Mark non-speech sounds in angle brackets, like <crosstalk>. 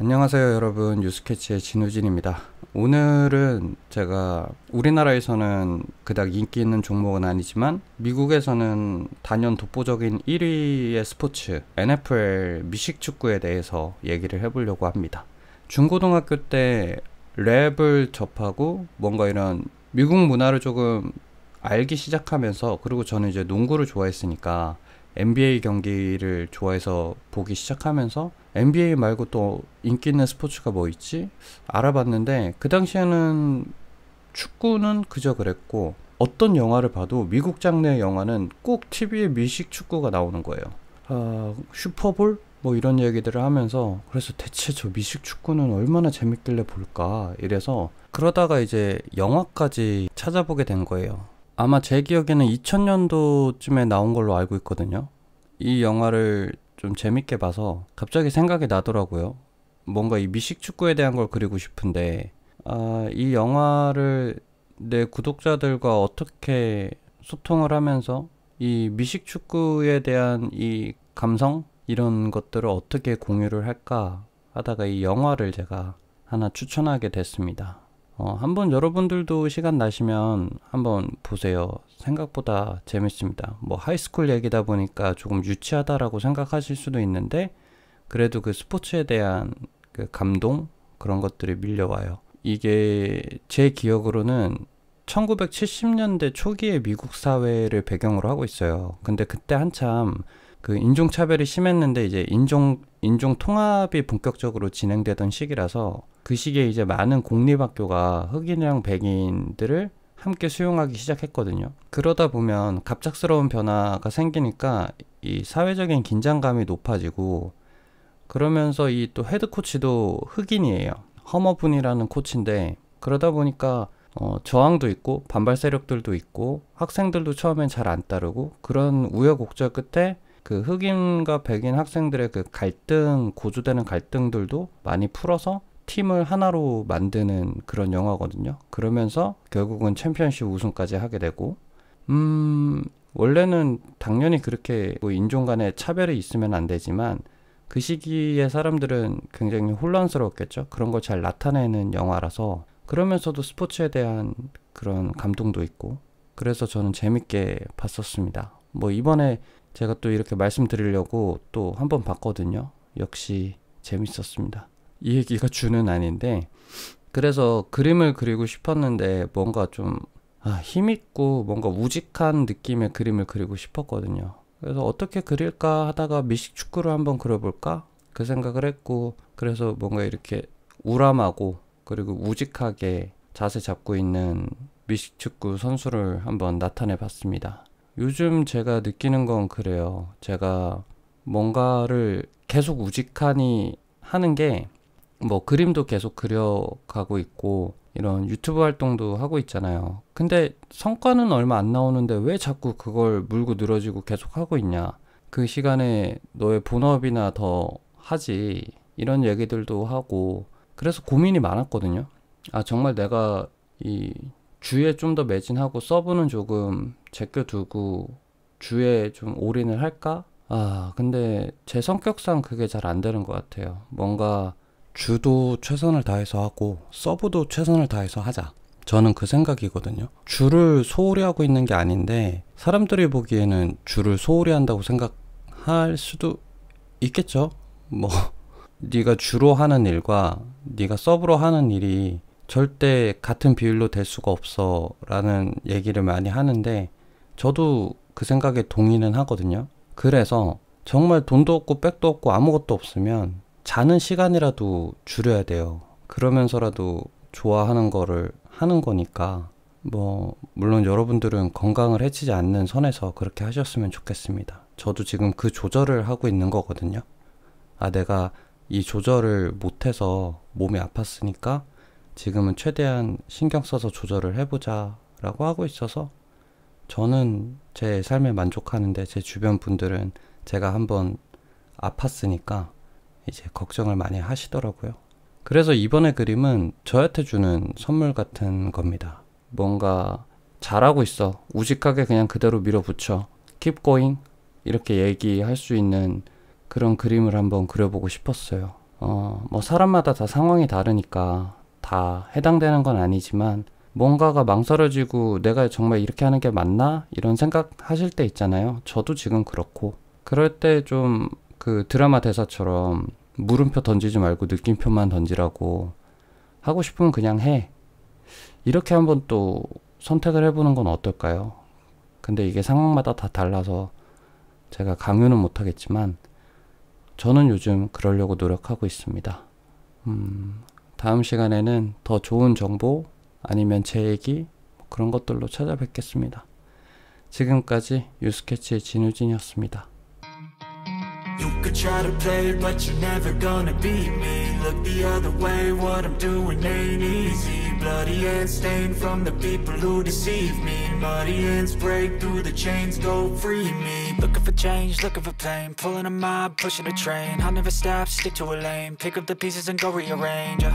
안녕하세요 여러분 뉴스캐치의 진우진입니다 오늘은 제가 우리나라에서는 그닥 인기 있는 종목은 아니지만 미국에서는 단연 독보적인 1위의 스포츠 NFL 미식축구에 대해서 얘기를 해보려고 합니다 중고등학교 때 랩을 접하고 뭔가 이런 미국 문화를 조금 알기 시작하면서 그리고 저는 이제 농구를 좋아했으니까 NBA 경기를 좋아해서 보기 시작하면서 NBA 말고 또 인기 있는 스포츠가 뭐 있지? 알아봤는데 그 당시에는 축구는 그저 그랬고 어떤 영화를 봐도 미국 장르의 영화는 꼭 TV에 미식 축구가 나오는 거예요. 아, 슈퍼볼? 뭐 이런 얘기들을 하면서 그래서 대체 저 미식 축구는 얼마나 재밌길래 볼까 이래서 그러다가 이제 영화까지 찾아보게 된 거예요. 아마 제 기억에는 2000년도쯤에 나온 걸로 알고 있거든요. 이 영화를 좀 재밌게 봐서 갑자기 생각이 나더라고요. 뭔가 이 미식 축구에 대한 걸 그리고 싶은데 아, 이 영화를 내 구독자들과 어떻게 소통을 하면서 이 미식 축구에 대한 이 감성 이런 것들을 어떻게 공유를 할까 하다가 이 영화를 제가 하나 추천하게 됐습니다. 어, 한번 여러분들도 시간 나시면 한번 보세요. 생각보다 재밌습니다. 뭐 하이스쿨 얘기다 보니까 조금 유치하다라고 생각하실 수도 있는데 그래도 그 스포츠에 대한 그 감동 그런 것들이 밀려와요. 이게 제 기억으로는 1970년대 초기의 미국 사회를 배경으로 하고 있어요. 근데 그때 한참 그 인종 차별이 심했는데 이제 인종 인종 통합이 본격적으로 진행되던 시기라서 그 시기에 이제 많은 공립학교가 흑인이랑 백인들을 함께 수용하기 시작했거든요. 그러다 보면 갑작스러운 변화가 생기니까 이 사회적인 긴장감이 높아지고 그러면서 이 또 헤드 코치도 흑인이에요. 허머분이라는 코치인데 그러다 보니까 어, 저항도 있고 반발 세력들도 있고 학생들도 처음엔 잘 안 따르고 그런 우여곡절 끝에 그 흑인과 백인 학생들의 그 갈등 고조되는 갈등들도 많이 풀어서 팀을 하나로 만드는 그런 영화거든요. 그러면서 결국은 챔피언십 우승까지 하게 되고 음 원래는 당연히 그렇게 뭐 인종 간의 차별이 있으면 안 되지만 그 시기에 사람들은 굉장히 혼란스러웠겠죠. 그런 걸 잘 나타내는 영화라서 그러면서도 스포츠에 대한 그런 감동도 있고 그래서 저는 재밌게 봤었습니다. 뭐 이번에 제가 또 이렇게 말씀드리려고 또 한 번 봤거든요. 역시 재밌었습니다. 이 얘기가 주는 아닌데 그래서 그림을 그리고 싶었는데 뭔가 좀 아, 힘있고 뭔가 우직한 느낌의 그림을 그리고 싶었거든요. 그래서 어떻게 그릴까 하다가 미식 축구를 한 번 그려볼까? 그 생각을 했고 그래서 뭔가 이렇게 우람하고 그리고 우직하게 자세 잡고 있는 미식축구 선수를 한 번 나타내 봤습니다. 요즘 제가 느끼는 건 그래요. 제가 뭔가를 계속 우직하니 하는 게 뭐 그림도 계속 그려가고 있고 이런 유튜브 활동도 하고 있잖아요. 근데 성과는 얼마 안 나오는데 왜 자꾸 그걸 물고 늘어지고 계속 하고 있냐. 그 시간에 너의 본업이나 더 하지. 이런 얘기들도 하고 그래서 고민이 많았거든요. 아, 정말 내가 이 주에 좀 더 매진하고 서브는 조금 제껴두고 주에 좀 올인을 할까? 아, 근데 제 성격상 그게 잘 안 되는 것 같아요. 뭔가 주도 최선을 다해서 하고 서브도 최선을 다해서 하자. 저는 그 생각이거든요. 주를 소홀히 하고 있는 게 아닌데 사람들이 보기에는 주를 소홀히 한다고 생각할 수도 있겠죠. 뭐 <laughs> 네가 주로 하는 일과 네가 서브로 하는 일이 절대 같은 비율로 될 수가 없어라는 얘기를 많이 하는데 저도 그 생각에 동의는 하거든요. 그래서 정말 돈도 없고 백도 없고 아무것도 없으면 자는 시간이라도 줄여야 돼요. 그러면서라도 좋아하는 거를 하는 거니까 뭐 물론 여러분들은 건강을 해치지 않는 선에서 그렇게 하셨으면 좋겠습니다. 저도 지금 그 조절을 하고 있는 거거든요. 아 내가 이 조절을 못해서 몸이 아팠으니까 지금은 최대한 신경 써서 조절을 해보자 라고 하고 있어서 저는 제 삶에 만족하는데 제 주변 분들은 제가 한번 아팠으니까 이제 걱정을 많이 하시더라고요. 그래서 이번에 그림은 저한테 주는 선물 같은 겁니다. 뭔가 잘하고 있어. 우직하게 그냥 그대로 밀어붙여. Keep going. 이렇게 얘기할 수 있는 그런 그림을 한번 그려보고 싶었어요. 어, 뭐 사람마다 다 상황이 다르니까 다 해당되는 건 아니지만 뭔가가 망설여지고 내가 정말 이렇게 하는 게 맞나? 이런 생각 하실 때 있잖아요. 저도 지금 그렇고. 그럴 때 좀 그 드라마 대사처럼 물음표 던지지 말고 느낌표만 던지라고 하고 싶으면 그냥 해. 이렇게 한번 또 선택을 해보는 건 어떨까요? 근데 이게 상황마다 다 달라서 제가 강요는 못하겠지만 저는 요즘 그러려고 노력하고 있습니다. 음, 다음 시간에는 더 좋은 정보, 아니면 제 얘기 그런 것들로 찾아뵙겠습니다. 지금까지 유스케치의 진우진이었습니다. You could try to play, but you're never gonna beat me Look the other way, what I'm doing ain't easy Bloody hands stained from the people who deceive me Muddy hands break through the chains, go free me Looking for change, looking for pain Pulling a mob, pushing a train I'll never stop, stick to a lane Pick up the pieces and go rearrange, yeah.